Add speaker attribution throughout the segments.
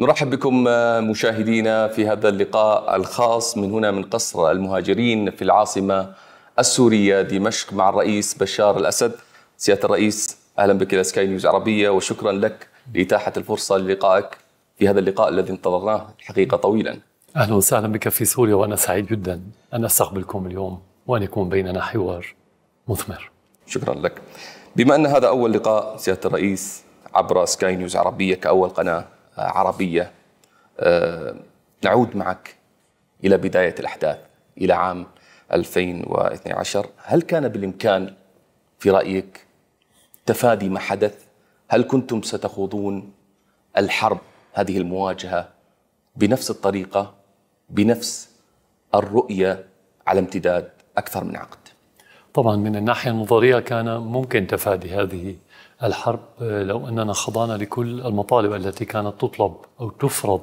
Speaker 1: نرحب بكم آه، مشاهدينا في هذا اللقاء الخاص من هنا من قصر المهاجرين في العاصمة السورية دمشق مع الرئيس بشار الأسد سيادة الرئيس أهلا بك إلى سكاي نيوز عربية وشكرا لك لإتاحة الفرصة للقائك في هذا اللقاء الذي انتظرناه الحقيقة طويلا أهلا وسهلا بك في سوريا وأنا سعيد جدا
Speaker 2: أن أستقبلكم اليوم وأن يكون بيننا حوار مثمر
Speaker 1: شكرا لك بما أن هذا أول لقاء سيادة الرئيس عبر سكاي نيوز عربية كأول قناة عربية آه، نعود معك إلى بداية الأحداث إلى عام 2012 هل كان بالإمكان في رأيك تفادي ما حدث هل كنتم ستخوضون الحرب هذه المواجهة بنفس الطريقة بنفس الرؤية على امتداد أكثر من عقد
Speaker 2: طبعا من الناحية النظرية كان ممكن تفادي هذه الحرب آه، لو أننا خضعنا لكل المطالب التي كانت تطلب أو تفرض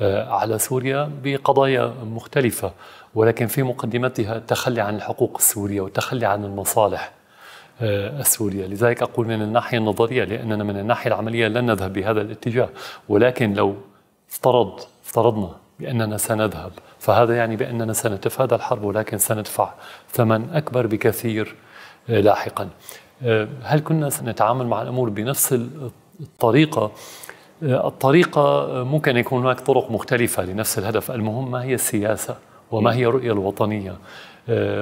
Speaker 2: آه، على سوريا بقضايا مختلفة ولكن في مقدمتها التخلي عن الحقوق السورية والتخلي عن المصالح آه، السورية لذلك أقول من الناحية النظرية لأننا من الناحية العملية لن نذهب بهذا الاتجاه ولكن لو افترض افترضنا بأننا سنذهب فهذا يعني بأننا سنتفادى الحرب ولكن سندفع ثمن أكبر بكثير آه، لاحقا آه، هل كنا سنتعامل مع الأمور بنفس الطريقة آه، الطريقة ممكن يكون هناك طرق مختلفة لنفس الهدف المهم ما هي السياسة وما هي الرؤية الوطنية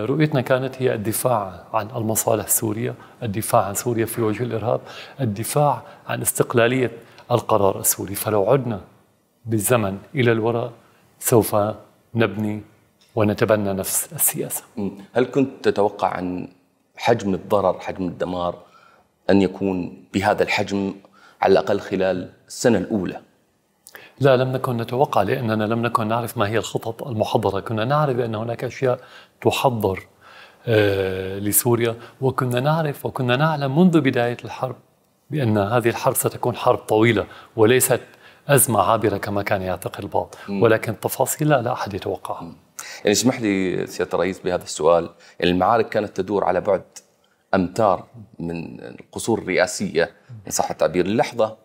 Speaker 2: رؤيتنا كانت هي الدفاع عن المصالح السورية الدفاع عن سوريا في وجه الإرهاب الدفاع عن استقلالية القرار السوري فلو عدنا بالزمن إلى الوراء سوف نبني
Speaker 1: ونتبنى نفس السياسة هل كنت تتوقع عن حجم الضرر حجم الدمار أن يكون بهذا الحجم على الأقل خلال السنة الأولى
Speaker 2: لا لم نكن نتوقع لأننا لم نكن نعرف ما هي الخطط المحضرة كنا نعرف أن هناك أشياء تحضر آه، لسوريا وكنا نعرف وكنا نعلم منذ بداية الحرب بأن هذه الحرب ستكون حرب طويلة وليست ازمه عابره كما كان يعتقد البعض ولكن تفاصيلها لا احد يتوقعها
Speaker 1: يعني اسمح لي سياده الرئيس بهذا السؤال يعني المعارك كانت تدور على بعد امتار من القصور الرئاسيه ان صح التعبير اللحظه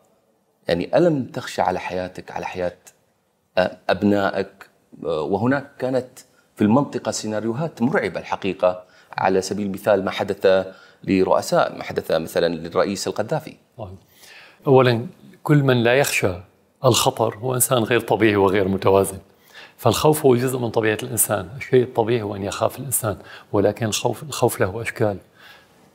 Speaker 1: يعني الم تخشى على حياتك على حياه ابنائك وهناك كانت في المنطقه سيناريوهات مرعبه الحقيقه على سبيل المثال ما حدث لرؤساء ما حدث مثلا للرئيس القذافي طيب.
Speaker 2: اولا كل من لا يخشى الخطر هو إنسان غير طبيعي وغير متوازن فالخوف هو جزء من طبيعة الإنسان الشيء الطبيعي هو أن يخاف الإنسان ولكن الخوف, الخوف له أشكال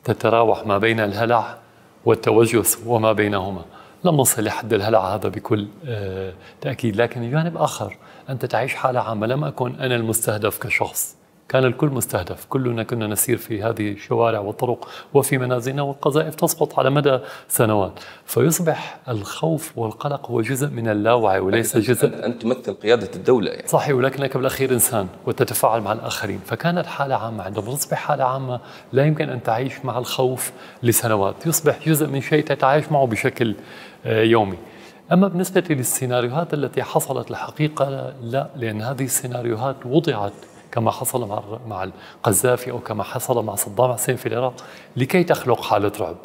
Speaker 2: تتراوح ما بين الهلع والتوجس وما بينهما لم نصل لحد الهلع هذا بكل آه، تأكيد لكن جانب آخر أنت تعيش حالة عامة لم أكن أنا المستهدف كشخص كان الكل مستهدف كلنا كنا نسير في هذه الشوارع والطرق وفي منازلنا والقذائف تسقط على مدى سنوات فيصبح الخوف والقلق هو جزء من اللاوعي وليس جزء
Speaker 1: أنت تمثل قيادة الدولة يعني.
Speaker 2: صحيح ولكنك بالأخير إنسان وتتفاعل مع الآخرين فكانت حالة عامة عندما تصبح حالة عامة لا يمكن أن تعيش مع الخوف لسنوات يصبح جزء من شيء تتعايش معه بشكل آه، يومي أما بالنسبة للسيناريوهات التي حصلت الحقيقة لا لأن هذه السيناريوهات وضعت كما حصل مع مع القذافي او كما حصل مع صدام حسين في العراق لكي تخلق حاله رعب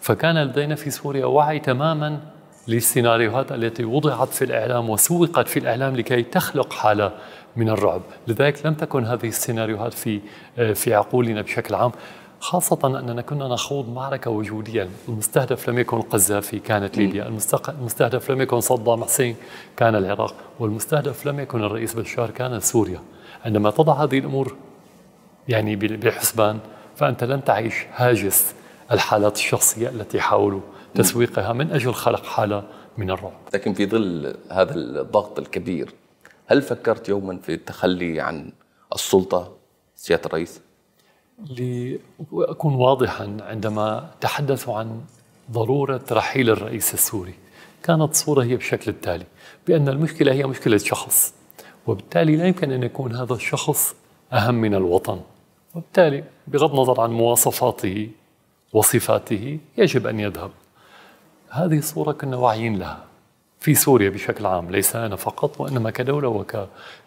Speaker 2: فكان لدينا في سوريا وعي تماما للسيناريوهات التي وضعت في الاعلام وسوقت في الاعلام لكي تخلق حاله من الرعب، لذلك لم تكن هذه السيناريوهات في في عقولنا بشكل عام، خاصة أننا كنا نخوض معركة وجودية المستهدف لم يكن القذافي كانت ليبيا المستهدف لم يكن صدام حسين كان العراق والمستهدف لم يكن الرئيس بشار كان سوريا عندما تضع هذه الأمور يعني بحسبان فأنت لن تعيش هاجس الحالات الشخصية التي حاولوا تسويقها من أجل خلق حالة من الرعب
Speaker 1: لكن في ظل هذا الضغط الكبير هل فكرت يوما في التخلي عن السلطة سيادة الرئيس؟
Speaker 2: لأكون واضحا عندما تحدثوا عن ضرورة رحيل الرئيس السوري كانت الصورة هي بشكل التالي بأن المشكلة هي مشكلة شخص وبالتالي لا يمكن أن يكون هذا الشخص أهم من الوطن وبالتالي بغض النظر عن مواصفاته وصفاته يجب أن يذهب هذه الصورة كنا واعيين لها في سوريا بشكل عام ليس أنا فقط وإنما كدولة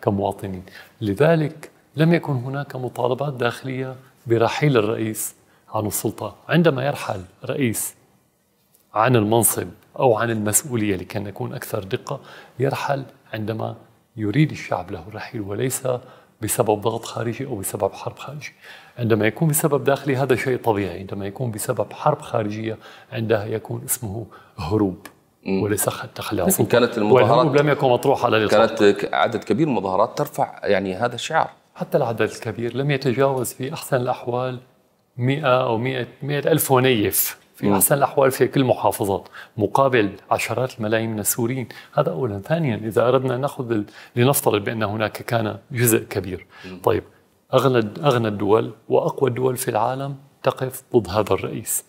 Speaker 2: وكمواطنين لذلك لم يكن هناك مطالبات داخلية برحيل الرئيس عن السلطة عندما يرحل رئيس عن المنصب أو عن المسؤولية لكي نكون أكثر دقة يرحل عندما يريد الشعب له الرحيل وليس بسبب ضغط خارجي او بسبب حرب خارجيه. عندما يكون بسبب داخلي هذا شيء طبيعي، عندما يكون بسبب حرب خارجيه عندها يكون اسمه هروب وليس تخلع كانت المظاهرات لم
Speaker 1: يكن مطروح على الإطلاق كانت عدد كبير من المظاهرات ترفع يعني هذا الشعار
Speaker 2: حتى العدد الكبير لم يتجاوز في احسن الاحوال 100 او 100 100 الف ونيف في احسن الاحوال في كل محافظات مقابل عشرات الملايين من السوريين هذا اولا ثانيا اذا اردنا ناخذ لنفترض بان هناك كان جزء كبير طيب اغنى اغنى الدول واقوى الدول في العالم تقف ضد هذا الرئيس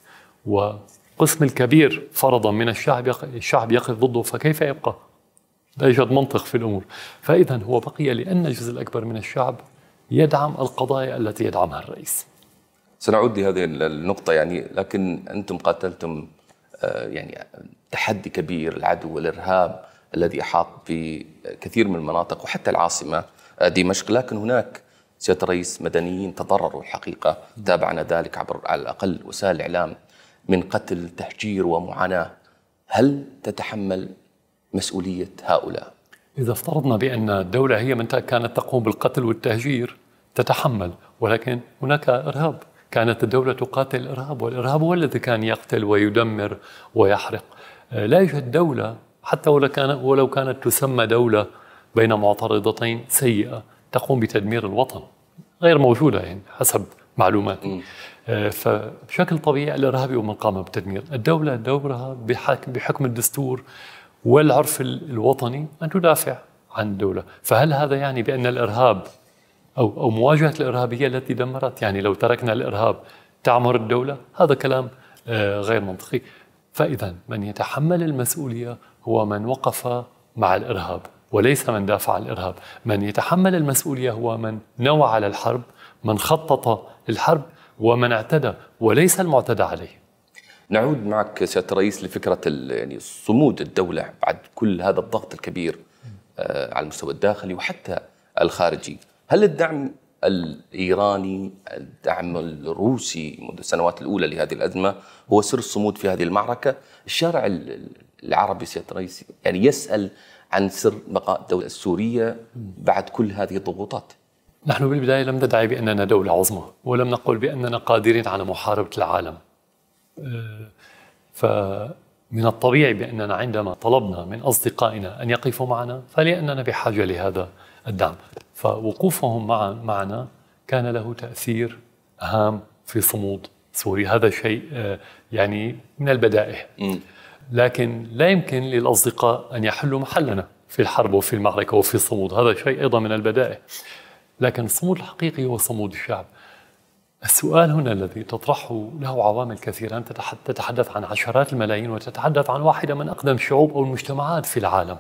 Speaker 2: وقسم الكبير فرضا من الشعب الشعب يقف ضده فكيف يبقى؟ لا يوجد منطق في الامور فاذا هو بقي لان الجزء الاكبر من الشعب يدعم القضايا التي يدعمها الرئيس
Speaker 1: سنعود لهذه النقطة يعني لكن أنتم قاتلتم آه، يعني تحدي كبير العدو والإرهاب الذي أحاط في كثير من المناطق وحتى العاصمة آه، دمشق لكن هناك سيادة الرئيس مدنيين تضرروا الحقيقة تابعنا ذلك عبر على الأقل وسائل الإعلام من قتل تهجير ومعاناة هل تتحمل مسؤولية هؤلاء؟
Speaker 2: إذا افترضنا بأن الدولة هي من كانت تقوم بالقتل والتهجير تتحمل ولكن هناك إرهاب كانت الدولة تقاتل الإرهاب والإرهاب هو الذي كان يقتل ويدمر ويحرق آه، لا يوجد دولة حتى ولو, ولو كانت تسمى دولة بين معترضتين سيئة تقوم بتدمير الوطن غير موجودة يعني حسب معلوماتي آه، فبشكل طبيعي الإرهابي ومن قام بتدمير الدولة دورها بحكم الدستور والعرف الوطني أن تدافع عن الدولة فهل هذا يعني بأن الإرهاب أو أو مواجهة الإرهابية التي دمرت يعني لو تركنا الإرهاب تعمر الدولة هذا كلام آه، غير منطقي فإذا من يتحمل المسؤولية هو من وقف مع الإرهاب وليس من دافع عن الإرهاب من يتحمل المسؤولية هو من نوى على الحرب من خطط للحرب ومن اعتدى وليس المعتدى عليه
Speaker 1: نعود معك سياده الرئيس لفكره يعني صمود الدوله بعد كل هذا الضغط الكبير آه، على المستوى الداخلي وحتى الخارجي هل الدعم الايراني الدعم الروسي منذ السنوات الاولى لهذه الازمه هو سر الصمود في هذه المعركه الشارع العربي سياده الرئيس يعني يسال عن سر بقاء الدوله السوريه بعد كل هذه الضغوطات
Speaker 2: نحن بالبدايه لم ندعي باننا
Speaker 1: دوله عظمى
Speaker 2: ولم نقل باننا قادرين على محاربه العالم فمن الطبيعي باننا عندما طلبنا من اصدقائنا ان يقفوا معنا فلاننا بحاجه لهذا الدعم فوقوفهم مع معنا كان له تأثير هام في صمود سوريا هذا شيء آه، يعني من البدائع لكن لا يمكن للأصدقاء أن يحلوا محلنا في الحرب وفي المعركة وفي الصمود هذا شيء أيضا من البدائع لكن الصمود الحقيقي هو صمود الشعب السؤال هنا الذي تطرحه له عوامل كثيرة أنت تتحدث عن عشرات الملايين وتتحدث عن واحدة من أقدم الشعوب أو المجتمعات في العالم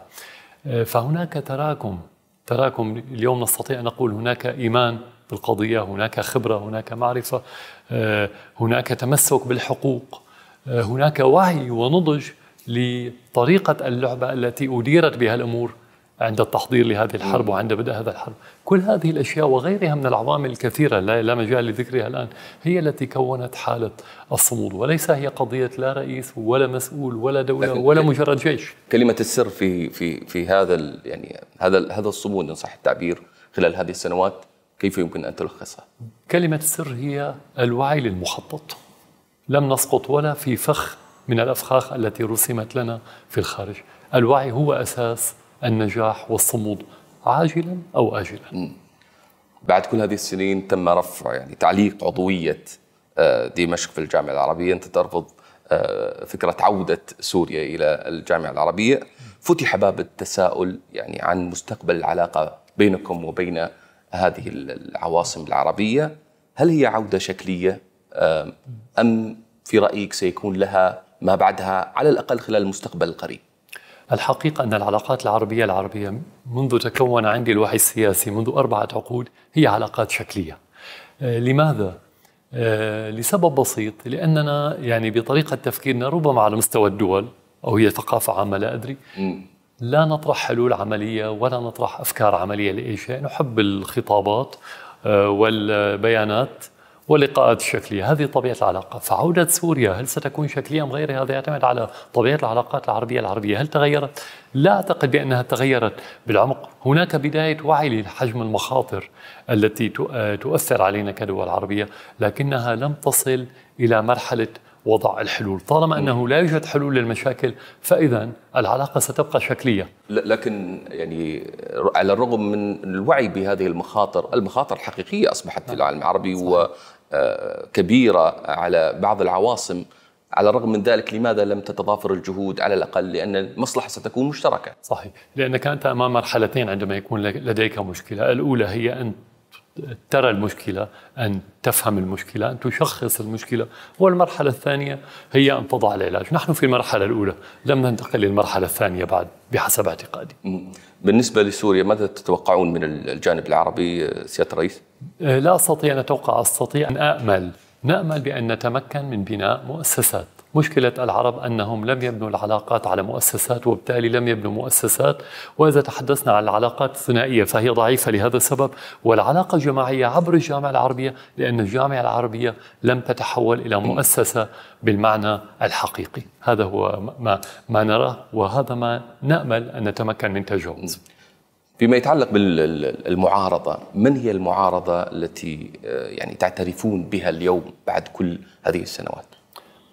Speaker 2: آه، فهناك تراكم تراكم اليوم نستطيع أن نقول هناك إيمان بالقضية هناك خبرة هناك معرفة آه، هناك تمسك بالحقوق آه، هناك وعي ونضج لطريقة اللعبة التي أديرت بها الأمور عند التحضير لهذه الحرب وعند بدء هذا الحرب كل هذه الأشياء وغيرها من العوامل الكثيرة لا مجال لذكرها الآن هي التي كونت حالة الصمود وليس هي قضية لا رئيس ولا مسؤول ولا دولة ولا مجرد
Speaker 1: جيش كلمة السر في في في هذا يعني هذا هذا الصمود إن صح التعبير خلال هذه السنوات كيف يمكن أن تلخصها؟
Speaker 2: كلمة السر هي الوعي للمخطط لم نسقط ولا في فخ من الأفخاخ التي رسمت لنا في الخارج الوعي هو أساس النجاح والصمود عاجلا أو
Speaker 1: آجلا بعد كل هذه السنين تم رفع يعني تعليق عضوية آه، دمشق في الجامعة العربية أنت ترفض آه، فكرة عودة سوريا إلى الجامعة العربية فتح باب التساؤل يعني عن مستقبل العلاقة بينكم وبين هذه العواصم العربية هل هي عودة شكلية آه، أم في رأيك سيكون لها ما بعدها على الأقل خلال المستقبل القريب الحقيقة أن العلاقات
Speaker 2: العربية العربية منذ تكون عندي الوعي السياسي منذ أربعة عقود هي علاقات شكلية آه، لماذا؟ آه، لسبب بسيط لأننا يعني بطريقة تفكيرنا ربما على مستوى الدول أو هي ثقافة عامة لا أدري لا نطرح حلول عملية ولا نطرح أفكار عملية لأي شيء نحب الخطابات آه، والبيانات ولقاءات شكلية هذه طبيعة العلاقة فعودة سوريا هل ستكون شكلية أم غيرها هذا يعتمد على طبيعة العلاقات العربية العربية هل تغيرت؟ لا أعتقد بأنها تغيرت بالعمق هناك بداية وعي لحجم المخاطر التي آه، تؤثر علينا كدول عربية لكنها لم تصل إلى مرحلة وضع الحلول طالما أنه لا يوجد حلول للمشاكل فإذا العلاقة ستبقى شكلية
Speaker 1: لكن يعني على الرغم من الوعي بهذه المخاطر المخاطر حقيقية أصبحت في نعم. العالم العربي كبيره على بعض العواصم على الرغم من ذلك لماذا لم تتضافر الجهود على الاقل لان المصلحه ستكون مشتركه. صحيح،
Speaker 2: لانك انت امام مرحلتين عندما يكون لديك مشكله، الاولى هي ان ترى المشكله، ان تفهم المشكله، ان تشخص المشكله، والمرحله الثانيه هي ان تضع العلاج، نحن في المرحله الاولى، لم ننتقل للمرحله الثانيه بعد بحسب اعتقادي.
Speaker 1: بالنسبة لسوريا ماذا تتوقعون من الجانب العربي آه، سيادة الرئيس؟
Speaker 2: آه، لا أستطيع أن أتوقع أستطيع أن أأمل نأمل بأن نتمكن من بناء مؤسسات مشكلة العرب أنهم لم يبنوا العلاقات على مؤسسات وبالتالي لم يبنوا مؤسسات وإذا تحدثنا عن العلاقات الثنائية فهي ضعيفة لهذا السبب والعلاقة الجماعية عبر الجامعة العربية لأن الجامعة العربية لم تتحول إلى مؤسسة بالمعنى الحقيقي هذا هو ما, ما نراه وهذا ما نأمل أن نتمكن
Speaker 1: من تجاوزه نعم. فيما يتعلق بالمعارضة من هي المعارضة التي آه، يعني تعترفون بها اليوم بعد كل هذه السنوات؟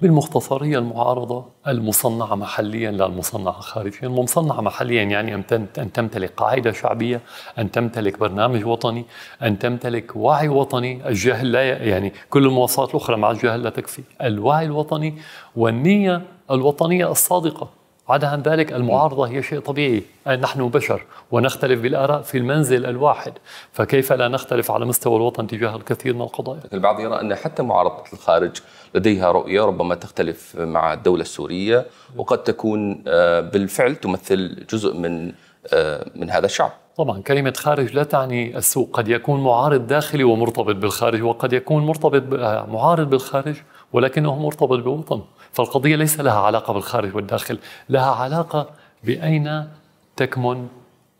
Speaker 2: بالمختصر هي المعارضة المصنعة محليا لا المصنعة خارجيا المصنعة محليا يعني أن تمتلك قاعدة شعبية أن تمتلك برنامج وطني أن تمتلك وعي وطني الجهل لا يعني كل المواصفات الأخرى مع الجهل لا تكفي الوعي الوطني والنية الوطنية الصادقة عدا عن ذلك المعارضة هي شيء طبيعي نحن بشر ونختلف بالآراء في المنزل الواحد فكيف لا نختلف على مستوى الوطن تجاه الكثير من القضايا
Speaker 1: البعض يرى أن حتى معارضة الخارج لديها رؤية ربما تختلف مع الدولة السورية وقد تكون آه، بالفعل تمثل جزء من آه، من هذا الشعب
Speaker 2: طبعا كلمة خارج لا تعني السوق قد يكون معارض داخلي ومرتبط بالخارج وقد يكون مرتبط آه، معارض بالخارج ولكنه مرتبط بوطن فالقضية ليس لها علاقة بالخارج والداخل لها علاقة بأين تكمن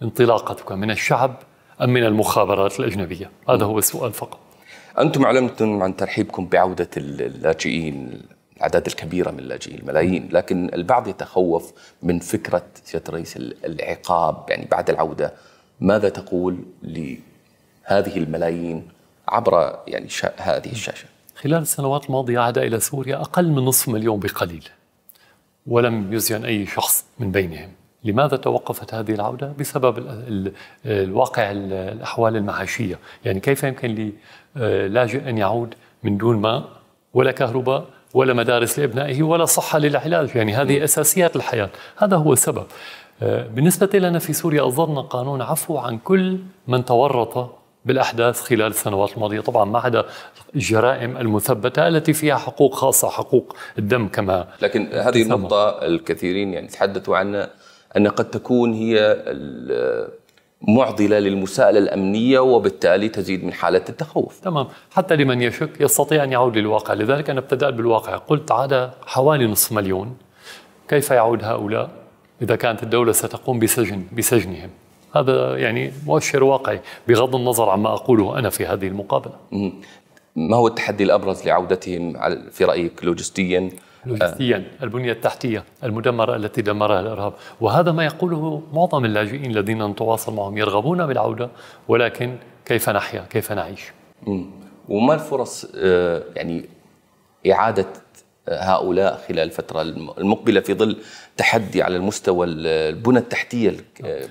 Speaker 2: انطلاقتك من الشعب أم من المخابرات الأجنبية هذا هو السؤال فقط
Speaker 1: أنتم أعلنتم عن ترحيبكم بعودة اللاجئين الأعداد الكبيرة من اللاجئين الملايين لكن البعض يتخوف من فكرة سيادة الرئيس العقاب يعني بعد العودة ماذا تقول لهذه الملايين عبر يعني هذه الشاشة
Speaker 2: خلال السنوات الماضية عاد إلى سوريا أقل من نصف مليون بقليل ولم يزين أي شخص من بينهم لماذا توقفت هذه العودة؟ بسبب الواقع الأحوال المعاشية يعني كيف يمكن للاجئ آه، أن يعود من دون ماء ولا كهرباء ولا مدارس لابنائه ولا صحه للعلاج يعني هذه اساسيات الحياه هذا هو السبب آه، بالنسبه لنا في سوريا اصدرنا قانون عفو عن كل من تورط بالاحداث خلال السنوات الماضيه طبعا ما عدا الجرائم المثبته التي فيها حقوق خاصه حقوق الدم
Speaker 1: كما لكن هذه النقطه الكثيرين يعني تحدثوا عنها ان قد تكون هي معضلة للمساءلة الأمنية وبالتالي تزيد من حالة التخوف تمام
Speaker 2: حتى لمن يشك يستطيع أن يعود للواقع لذلك أنا ابتدأت بالواقع قلت عاد حوالي نصف مليون كيف يعود هؤلاء إذا كانت الدولة ستقوم بسجن بسجنهم هذا يعني مؤشر واقعي بغض النظر عما أقوله أنا في هذه
Speaker 1: المقابلة ما هو التحدي الأبرز لعودتهم في رأيك لوجستيا لوجستيا
Speaker 2: آه. البنية التحتية المدمرة التي دمرها الإرهاب وهذا ما يقوله معظم اللاجئين الذين نتواصل معهم يرغبون بالعودة ولكن كيف نحيا كيف نعيش
Speaker 1: وما الفرص آه، يعني إعادة هؤلاء خلال الفترة المقبلة في ظل تحدي على المستوى البنى التحتية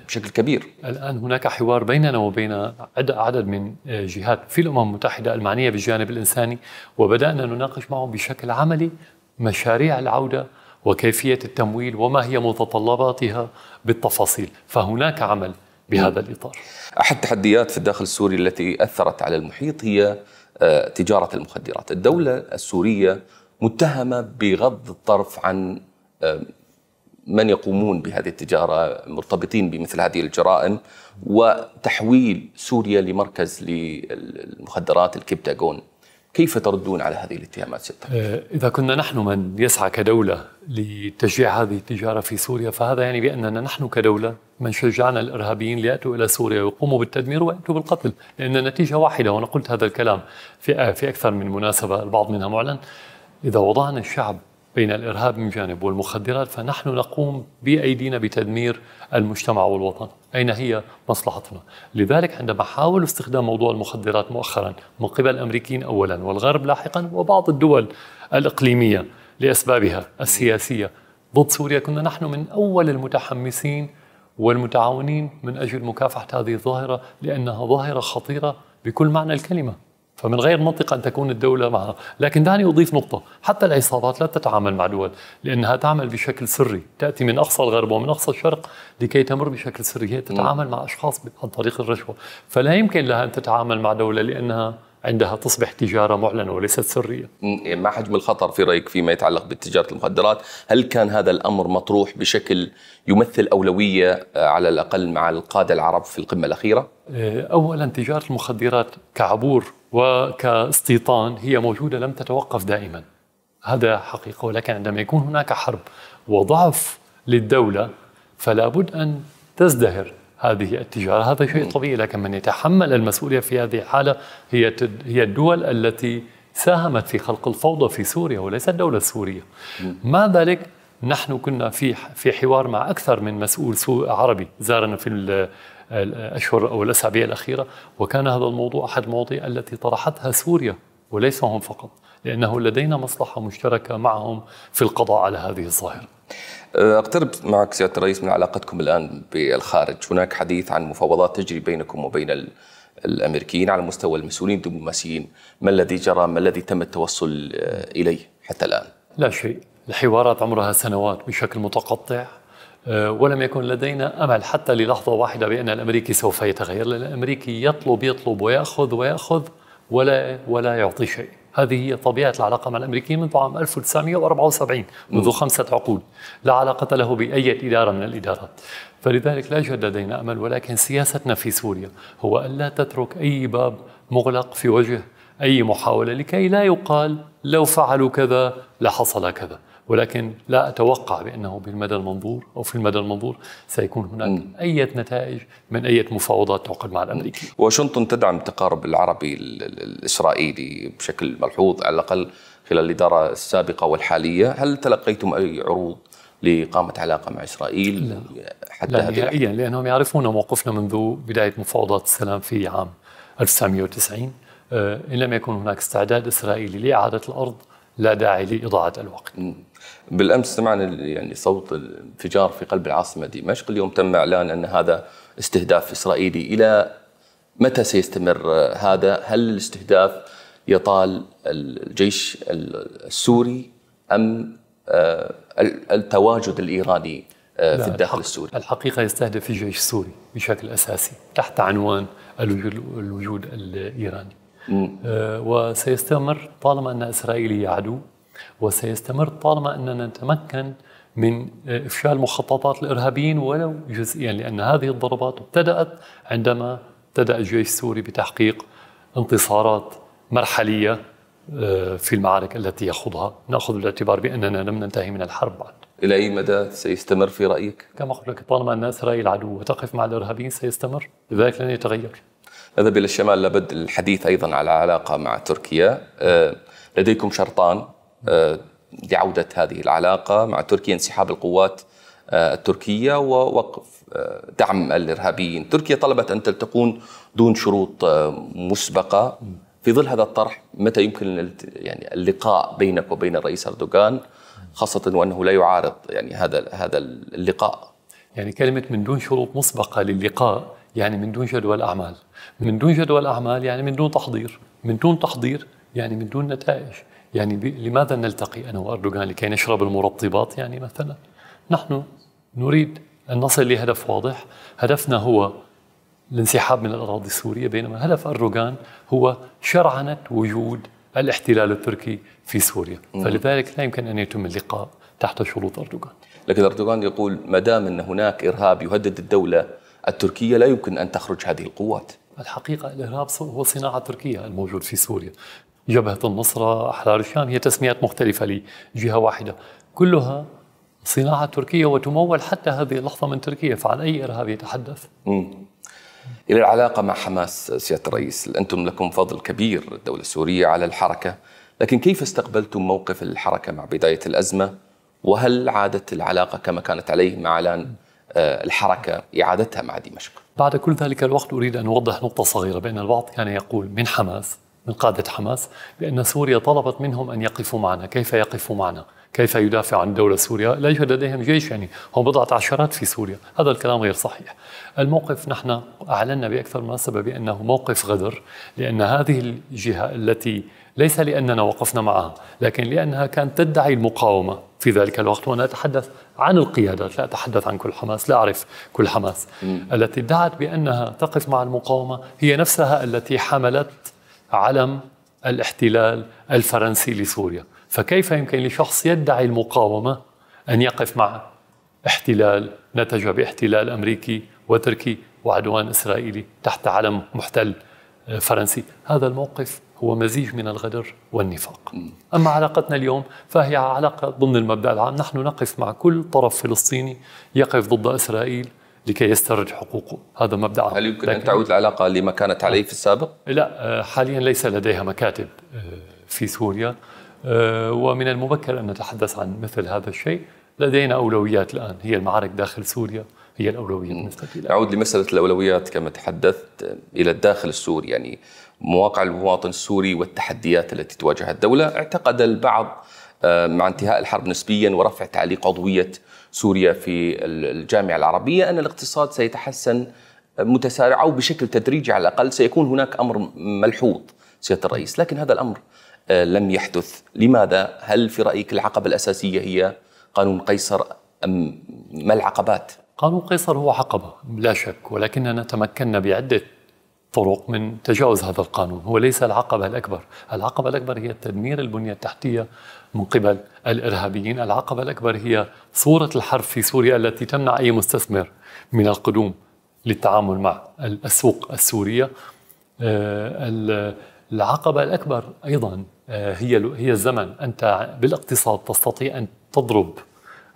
Speaker 1: بشكل كبير
Speaker 2: الآن هناك حوار بيننا وبين عدد من جهات في الأمم المتحدة المعنية بالجانب الإنساني وبدأنا نناقش معهم بشكل عملي مشاريع العودة وكيفية التمويل وما هي متطلباتها بالتفاصيل فهناك عمل
Speaker 1: بهذا نعم. الإطار أحد التحديات في الداخل السوري التي أثرت على المحيط هي آه، تجارة المخدرات الدولة السورية متهمه بغض الطرف عن آه، من يقومون بهذه التجاره مرتبطين بمثل هذه الجرائم وتحويل سوريا لمركز للمخدرات الكبتاغون كيف تردون على هذه الاتهامات ستة؟
Speaker 2: آه، إذا كنا نحن من يسعى كدولة لتشجيع هذه التجارة في سوريا فهذا يعني بأننا نحن كدولة من شجعنا الإرهابيين ليأتوا إلى سوريا ويقوموا بالتدمير ويأتوا بالقتل لأن النتيجة واحدة وأنا قلت هذا الكلام في, آه، في أكثر من مناسبة البعض منها معلن إذا وضعنا الشعب بين الإرهاب من جانب والمخدرات فنحن نقوم بأيدينا بتدمير المجتمع والوطن أين هي مصلحتنا لذلك عندما حاولوا استخدام موضوع المخدرات مؤخرا من قبل الأمريكيين أولا والغرب لاحقا وبعض الدول الإقليمية لأسبابها السياسية ضد سوريا كنا نحن من أول المتحمسين والمتعاونين من أجل مكافحة هذه الظاهرة لأنها ظاهرة خطيرة بكل معنى الكلمة فمن غير منطق أن تكون الدولة معها، لكن دعني أضيف نقطة حتى العصابات لا تتعامل مع دول لأنها تعمل بشكل سري تأتي من أقصى الغرب ومن أقصى الشرق لكي تمر بشكل سري هي تتعامل مع أشخاص عن طريق الرشوة فلا يمكن لها أن تتعامل مع دولة لأنها عندها تصبح تجارة معلنة وليست سرية
Speaker 1: ما إيه، حجم الخطر في رأيك فيما يتعلق بتجارة المخدرات هل كان هذا الأمر مطروح بشكل يمثل أولوية آه، على الأقل مع القادة العرب في القمة الأخيرة؟
Speaker 2: إيه، أولا تجارة المخدرات كعبور وكاستيطان هي موجودة لم تتوقف دائما هذا حقيقة ولكن عندما يكون هناك حرب وضعف للدولة فلا بد أن تزدهر هذه التجارة هذا شيء طبيعي لكن من يتحمل المسؤولية في هذه الحالة هي هي الدول التي ساهمت في خلق الفوضى في سوريا وليس الدولة السورية مع ذلك نحن كنا في في حوار مع أكثر من مسؤول عربي زارنا في الأشهر أو الأسابيع الأخيرة وكان هذا الموضوع أحد المواضيع التي طرحتها سوريا وليس هم فقط لأنه لدينا مصلحة مشتركة معهم في القضاء على هذه الظاهرة
Speaker 1: اقترب معك سياده الرئيس من علاقتكم الان بالخارج، هناك حديث عن مفاوضات تجري بينكم وبين الامريكيين على مستوى المسؤولين الدبلوماسيين، ما الذي جرى؟ ما الذي تم التوصل آه، اليه حتى الان؟ لا شيء،
Speaker 2: الحوارات عمرها سنوات بشكل متقطع آه، ولم يكن لدينا امل حتى للحظه واحده بان الامريكي سوف يتغير، لان الامريكي يطلب يطلب وياخذ وياخذ ولا ولا يعطي شيء. هذه هي طبيعة العلاقة مع الأمريكيين منذ عام 1974 منذ خمسة عقود لا علاقة له بأي إدارة من الإدارات فلذلك لا يوجد لدينا أمل ولكن سياستنا في سوريا هو ألا تترك أي باب مغلق في وجه أي محاولة لكي لا يقال لو فعلوا كذا لحصل كذا ولكن لا أتوقع بأنه بالمدى المنظور أو في المدى المنظور سيكون هناك م. أي نتائج من أي مفاوضات تعقد مع الأمريكي
Speaker 1: واشنطن تدعم التقارب العربي الإسرائيلي بشكل ملحوظ على الأقل خلال الإدارة السابقة والحالية هل تلقيتم أي عروض لإقامة علاقة مع إسرائيل لا. حتى لا نهائيا
Speaker 2: لأنهم يعرفون موقفنا منذ بداية مفاوضات السلام في عام 1990 آه، إن لم يكن هناك استعداد إسرائيلي لإعادة الأرض لا داعي لإضاعة
Speaker 1: الوقت بالامس سمعنا يعني صوت الانفجار في قلب العاصمه دمشق اليوم تم اعلان ان هذا استهداف اسرائيلي الى متى سيستمر هذا هل الاستهداف يطال الجيش السوري ام آه، التواجد الايراني آه، في الداخل السوري
Speaker 2: الحقيقه يستهدف الجيش السوري بشكل اساسي تحت عنوان الوجود الايراني آه، وسيستمر طالما ان اسرائيل هي عدو وسيستمر طالما أننا نتمكن من إفشال مخططات الإرهابيين ولو جزئيا لأن هذه الضربات ابتدأت عندما ابتدأ الجيش السوري بتحقيق انتصارات مرحلية آه، في المعارك التي يخوضها نأخذ بالاعتبار بأننا لم ننتهي من الحرب بعد
Speaker 1: إلى أي مدى سيستمر في رأيك؟
Speaker 2: كما قلت لك طالما الناس رأي العدو وتقف مع الإرهابيين سيستمر
Speaker 1: لذلك لن يتغير نذهب إلى الشمال لابد الحديث أيضا على علاقة مع تركيا آه، لديكم شرطان آه، لعودة هذه العلاقة مع تركيا انسحاب القوات آه، التركية ووقف آه، دعم الإرهابيين تركيا طلبت أن تلتقون دون شروط مسبقة في ظل هذا الطرح متى يمكن يعني اللقاء بينك وبين الرئيس أردوغان خاصة وأنه لا يعارض يعني هذا هذا اللقاء
Speaker 2: يعني كلمة من دون شروط مسبقة للقاء يعني من دون جدول أعمال من دون جدول أعمال يعني من دون تحضير من دون تحضير يعني من دون نتائج يعني لماذا نلتقي أنا وأردوغان لكي نشرب المرطبات يعني مثلا نحن نريد أن نصل لهدف واضح هدفنا هو الانسحاب من الأراضي السورية بينما هدف أردوغان هو شرعنة وجود الاحتلال التركي في سوريا فلذلك لا يمكن أن يتم اللقاء
Speaker 1: تحت شروط أردوغان لكن أردوغان يقول ما دام أن هناك إرهاب يهدد الدولة التركية لا يمكن أن تخرج هذه القوات
Speaker 2: الحقيقة الإرهاب هو صناعة تركية الموجود في سوريا جبهة النصرة أحرار الشام هي تسميات مختلفة لجهة واحدة كلها صناعة تركية وتمول حتى هذه اللحظة من تركيا فعن أي إرهاب يتحدث؟
Speaker 1: مم. إلى العلاقة مع حماس سيادة الرئيس أنتم لكم فضل كبير الدولة السورية على الحركة لكن كيف استقبلتم موقف الحركة مع بداية الأزمة وهل عادت العلاقة كما كانت عليه مع الآن آه، الحركة إعادتها مع دمشق؟
Speaker 2: بعد كل ذلك الوقت أريد أن أوضح نقطة صغيرة بأن البعض كان يعني يقول من حماس من قادة حماس بأن سوريا طلبت منهم أن يقفوا معنا كيف يقفوا معنا كيف يدافع عن دولة سوريا لا يوجد لديهم جيش يعني هم بضعة عشرات في سوريا هذا الكلام غير صحيح الموقف نحن أعلنا بأكثر من مناسبة بأنه موقف غدر لأن هذه الجهة التي ليس لأننا وقفنا معها لكن لأنها كانت تدعي المقاومة في ذلك الوقت وأنا أتحدث عن القيادات لا أتحدث عن كل حماس لا أعرف كل حماس م. التي ادعت بأنها تقف مع المقاومة هي نفسها التي حملت علم الاحتلال الفرنسي لسوريا فكيف يمكن لشخص يدعي المقاومة أن يقف مع احتلال نتج باحتلال أمريكي وتركي وعدوان إسرائيلي تحت علم محتل فرنسي هذا الموقف هو مزيج من الغدر والنفاق أما علاقتنا اليوم فهي علاقة ضمن المبدأ العام نحن نقف مع كل طرف فلسطيني يقف ضد إسرائيل لكي يسترد حقوقه هذا مبدا هل
Speaker 1: يمكن ان تعود العلاقه لما كانت عليه في السابق؟
Speaker 2: لا آه، حاليا ليس لديها مكاتب آه، في سوريا آه، ومن المبكر ان نتحدث عن مثل هذا الشيء لدينا اولويات الان هي المعارك داخل سوريا هي الاولويه بالنسبه نعود
Speaker 1: لمساله الاولويات كما تحدثت الى الداخل السوري يعني مواقع المواطن السوري والتحديات التي تواجهها الدوله اعتقد البعض مع انتهاء الحرب نسبيا ورفع تعليق عضويه سوريا في الجامعة العربية أن الاقتصاد سيتحسن أو وبشكل تدريجي على الأقل سيكون هناك أمر ملحوظ سيادة الرئيس لكن هذا الأمر آه، لم يحدث لماذا هل في رأيك العقبة الأساسية هي قانون قيصر أم ما العقبات؟ قانون قيصر هو عقبة
Speaker 2: لا شك ولكننا تمكنا بعدة طرق من تجاوز هذا القانون هو ليس العقبة الأكبر العقبة الأكبر هي تدمير البنية التحتية من قبل الإرهابيين العقبة الأكبر هي صورة الحرب في سوريا التي تمنع أي مستثمر من القدوم للتعامل مع السوق السورية آه، العقبة الأكبر أيضا آه، هي هي الزمن أنت بالاقتصاد تستطيع أن تضرب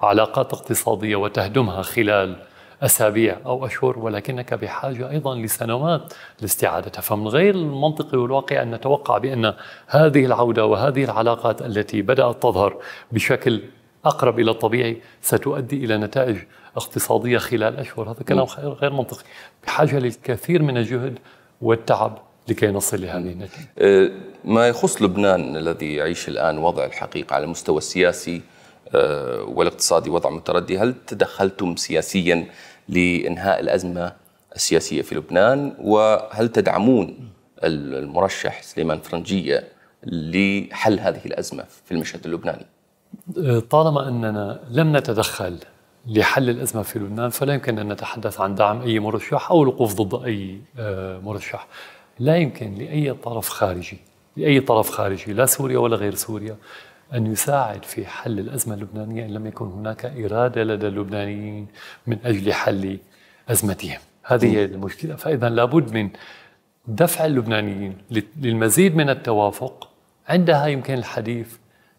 Speaker 2: علاقات اقتصادية وتهدمها خلال أسابيع أو أشهر ولكنك بحاجة أيضا لسنوات لاستعادتها فمن غير المنطقي والواقع أن نتوقع بأن هذه العودة وهذه العلاقات التي بدأت تظهر بشكل أقرب إلى الطبيعي ستؤدي إلى نتائج اقتصادية خلال أشهر هذا كلام غير منطقي بحاجة للكثير من الجهد والتعب لكي نصل لهذه النتيجة
Speaker 1: آه، ما يخص لبنان الذي يعيش الآن وضع الحقيقة على المستوى السياسي آه، والاقتصادي وضع متردي هل تدخلتم سياسيا لإنهاء الأزمة السياسية في لبنان وهل تدعمون المرشح سليمان فرنجية لحل هذه الأزمة في المشهد اللبناني
Speaker 2: طالما أننا لم نتدخل لحل الأزمة في لبنان فلا يمكن أن نتحدث عن دعم أي مرشح أو الوقوف ضد أي آه، مرشح لا يمكن لأي طرف خارجي لأي طرف خارجي لا سوريا ولا غير سوريا أن يساعد في حل الأزمة اللبنانية إن لم يكن هناك إرادة لدى اللبنانيين من أجل حل أزمتهم هذه هي المشكلة فإذا لابد من دفع اللبنانيين للمزيد من التوافق عندها يمكن الحديث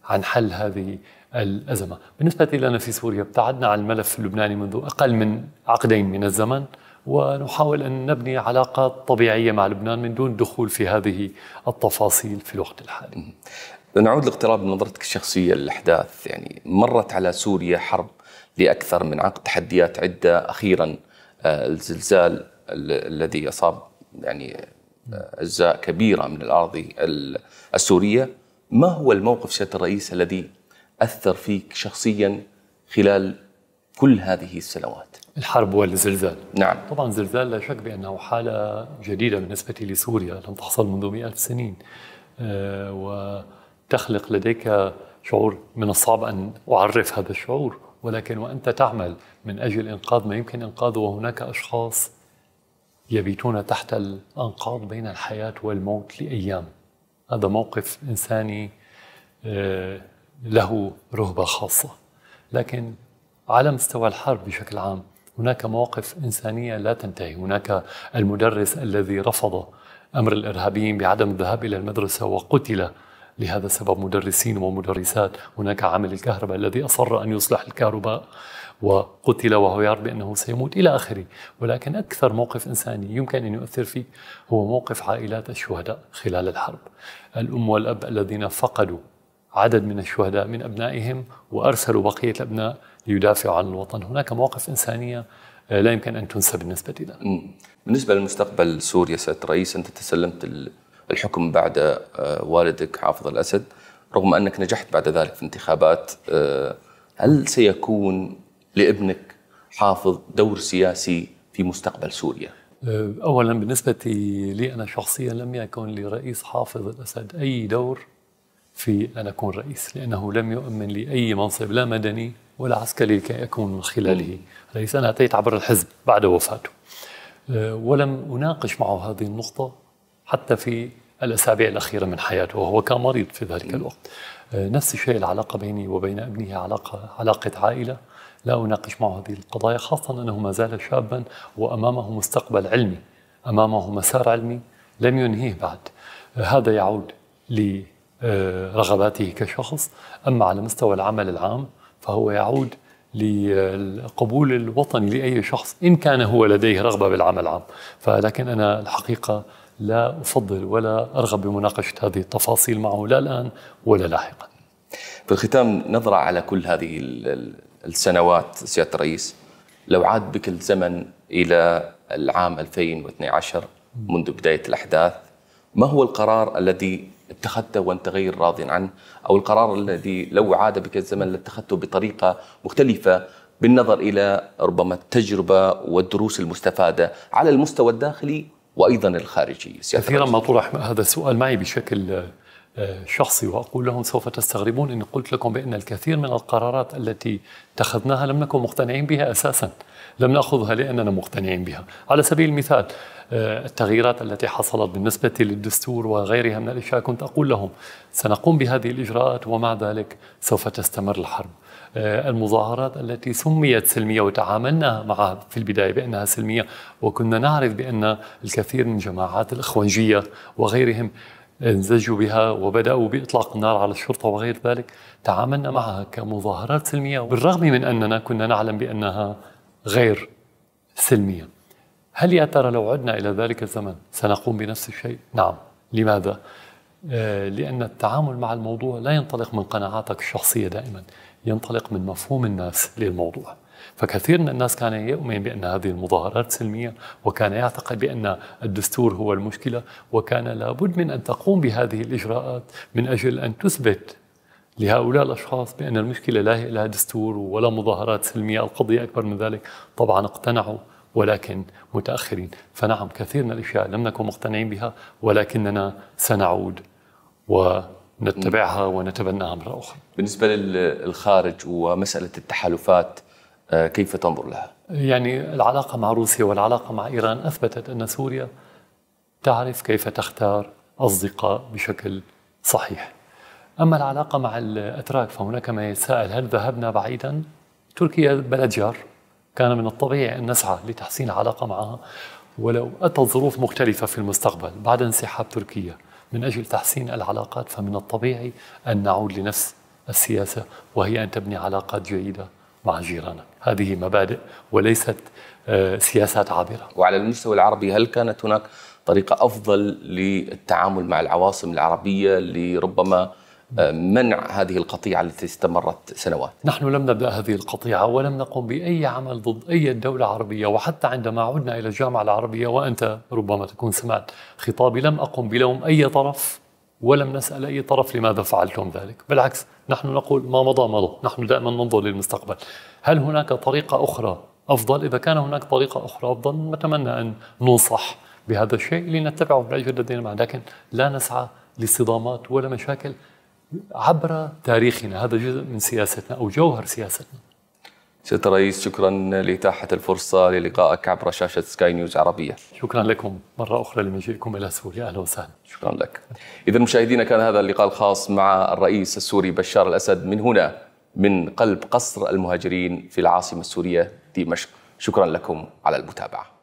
Speaker 2: عن حل هذه الأزمة بالنسبة لنا في سوريا ابتعدنا عن الملف اللبناني منذ أقل من عقدين من الزمن ونحاول أن نبني علاقات طبيعية مع لبنان من دون دخول في هذه التفاصيل في الوقت
Speaker 1: الحالي نعود لاقتراب نظرتك الشخصية للأحداث يعني مرت على سوريا حرب لأكثر من عقد تحديات عدة أخيرا آه، الزلزال الذي أصاب يعني آه، أجزاء كبيرة من الأراضي السورية ما هو الموقف سيادة الرئيس الذي أثر فيك شخصيا خلال كل هذه السنوات الحرب والزلزال نعم
Speaker 2: طبعا زلزال لا شك بأنه حالة جديدة بالنسبة لسوريا لم تحصل منذ مئات السنين آه و تخلق لديك شعور من الصعب أن أعرف هذا الشعور ولكن وأنت تعمل من أجل إنقاذ ما يمكن إنقاذه وهناك أشخاص يبيتون تحت الأنقاض بين الحياة والموت لأيام هذا موقف إنساني آه، له رهبة خاصة لكن على مستوى الحرب بشكل عام هناك مواقف إنسانية لا تنتهي هناك المدرس الذي رفض أمر الإرهابيين بعدم الذهاب إلى المدرسة وقتل لهذا السبب مدرسين ومدرسات هناك عامل الكهرباء الذي أصر أن يصلح الكهرباء وقتل وهو يعرف بأنه سيموت إلى آخره ولكن أكثر موقف إنساني يمكن أن يؤثر فيه هو موقف عائلات الشهداء خلال الحرب الأم والأب الذين فقدوا عدد من الشهداء من أبنائهم وأرسلوا بقية الأبناء ليدافعوا عن الوطن هناك مواقف إنسانية لا يمكن أن تنسى بالنسبة
Speaker 1: لنا بالنسبة لمستقبل سوريا سيادة الرئيس أنت تسلمت الحكم بعد آه، والدك حافظ الأسد رغم أنك نجحت بعد ذلك في انتخابات آه، هل سيكون لابنك حافظ دور سياسي في مستقبل سوريا؟
Speaker 2: آه، أولا بالنسبة لي أنا شخصيا لم يكن لرئيس حافظ الأسد أي دور في أن أكون رئيس لأنه لم يؤمن لي أي منصب لا مدني ولا عسكري لكي أكون من خلاله رئيس أنا أتيت عبر الحزب بعد وفاته ولم أناقش معه هذه النقطة حتى في الأسابيع الأخيرة من حياته وهو كان مريض في ذلك الوقت آه، نفس الشيء العلاقة بيني وبين ابنه علاقة علاقة عائلة لا أناقش معه هذه القضايا خاصة أنه ما زال شابا وأمامه مستقبل علمي أمامه مسار علمي لم ينهيه بعد آه، هذا يعود لرغباته كشخص أما على مستوى العمل العام فهو يعود للقبول الوطني لأي شخص إن كان هو لديه رغبة بالعمل العام فلكن أنا الحقيقة لا أفضل ولا أرغب بمناقشة هذه التفاصيل معه لا الآن ولا لاحقا
Speaker 1: في الختام نظرة على كل هذه السنوات سيادة الرئيس لو عاد بك الزمن إلى العام 2012 منذ بداية الأحداث ما هو القرار الذي اتخذته وانت غير راض عنه او القرار الذي لو عاد بك الزمن لاتخذته بطريقه مختلفه بالنظر الى ربما التجربه والدروس المستفاده على المستوى الداخلي وايضا الخارجيه كثيرا ما طرح هذا السؤال معي
Speaker 2: بشكل آه، شخصي واقول لهم سوف تستغربون اني قلت لكم بان الكثير من القرارات التي اتخذناها لم نكن مقتنعين بها اساسا لم ناخذها لاننا مقتنعين بها على سبيل المثال آه، التغييرات التي حصلت بالنسبه للدستور وغيرها من الاشياء كنت اقول لهم سنقوم بهذه الاجراءات ومع ذلك سوف تستمر الحرب آه، المظاهرات التي سميت سلمية وتعاملنا معها في البداية بأنها سلمية وكنا نعرف بأن الكثير من جماعات الإخوانجية وغيرهم انزجوا بها وبدأوا بإطلاق النار على الشرطة وغير ذلك تعاملنا معها كمظاهرات سلمية بالرغم من أننا كنا نعلم بأنها غير سلمية هل يا ترى لو عدنا إلى ذلك الزمن سنقوم بنفس الشيء؟ نعم لماذا؟ آه، لأن التعامل مع الموضوع لا ينطلق من قناعاتك الشخصية دائما ينطلق من مفهوم الناس للموضوع فكثير من الناس كان يؤمن بأن هذه المظاهرات سلمية وكان يعتقد بأن الدستور هو المشكلة وكان لابد من أن تقوم بهذه الإجراءات من أجل أن تثبت لهؤلاء الأشخاص بأن المشكلة لا هي لا دستور ولا مظاهرات سلمية القضية أكبر من ذلك طبعا اقتنعوا ولكن متأخرين فنعم كثير من الأشياء لم نكن مقتنعين بها ولكننا سنعود و نتبعها ونتبناها مرة أخرى
Speaker 1: بالنسبة للخارج ومسألة التحالفات آه، كيف تنظر لها؟
Speaker 2: يعني العلاقة مع روسيا والعلاقة مع إيران أثبتت أن سوريا تعرف كيف تختار أصدقاء بشكل صحيح أما العلاقة مع الأتراك فهناك ما يتساءل هل ذهبنا بعيدا؟ تركيا بلد جار كان من الطبيعي أن نسعى لتحسين العلاقة معها ولو أتت ظروف مختلفة في المستقبل بعد انسحاب تركيا من أجل تحسين العلاقات فمن الطبيعي أن نعود لنفس السياسة وهي أن تبني علاقات
Speaker 1: جيدة مع جيرانك هذه مبادئ وليست آه، سياسات عابرة وعلى المستوى العربي هل كانت هناك طريقة أفضل للتعامل مع العواصم العربية اللي ربما آه، منع هذه القطيعة التي استمرت سنوات
Speaker 2: نحن لم نبدأ هذه القطيعة ولم نقم بأي عمل ضد أي دولة عربية وحتى عندما عدنا إلى الجامعة العربية وأنت ربما تكون سمعت خطابي لم أقم بلوم أي طرف ولم نسأل أي طرف لماذا فعلتم ذلك بالعكس نحن نقول ما مضى مضى نحن دائما ننظر للمستقبل هل هناك طريقة أخرى أفضل إذا كان هناك طريقة أخرى أفضل نتمنى أن ننصح بهذا الشيء لنتبعه من أجل لدينا لكن لا نسعى لصدامات ولا مشاكل عبر تاريخنا هذا جزء من سياستنا أو جوهر سياستنا
Speaker 1: سيادة الرئيس شكرا لإتاحة الفرصة للقائك عبر شاشة سكاي نيوز عربية
Speaker 2: شكرا لكم مرة أخرى لمجيئكم إلى سوريا أهلا وسهلا
Speaker 1: شكرا لك إذا مشاهدينا كان هذا اللقاء الخاص مع الرئيس السوري بشار الأسد من هنا من قلب قصر المهاجرين في العاصمة السورية دمشق شكرا لكم على المتابعة